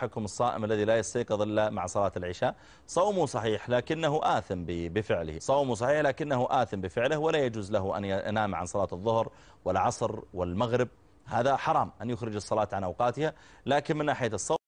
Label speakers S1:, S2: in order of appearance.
S1: حكم الصائم الذي لا يستيقظ إلا مع صلاة العشاء صومه صحيح لكنه آثم بفعله صومه صحيح لكنه آثم بفعله ولا يجوز له أن ينام عن صلاة الظهر والعصر والمغرب هذا حرام أن يخرج الصلاة عن أوقاتها لكن من ناحية الصوم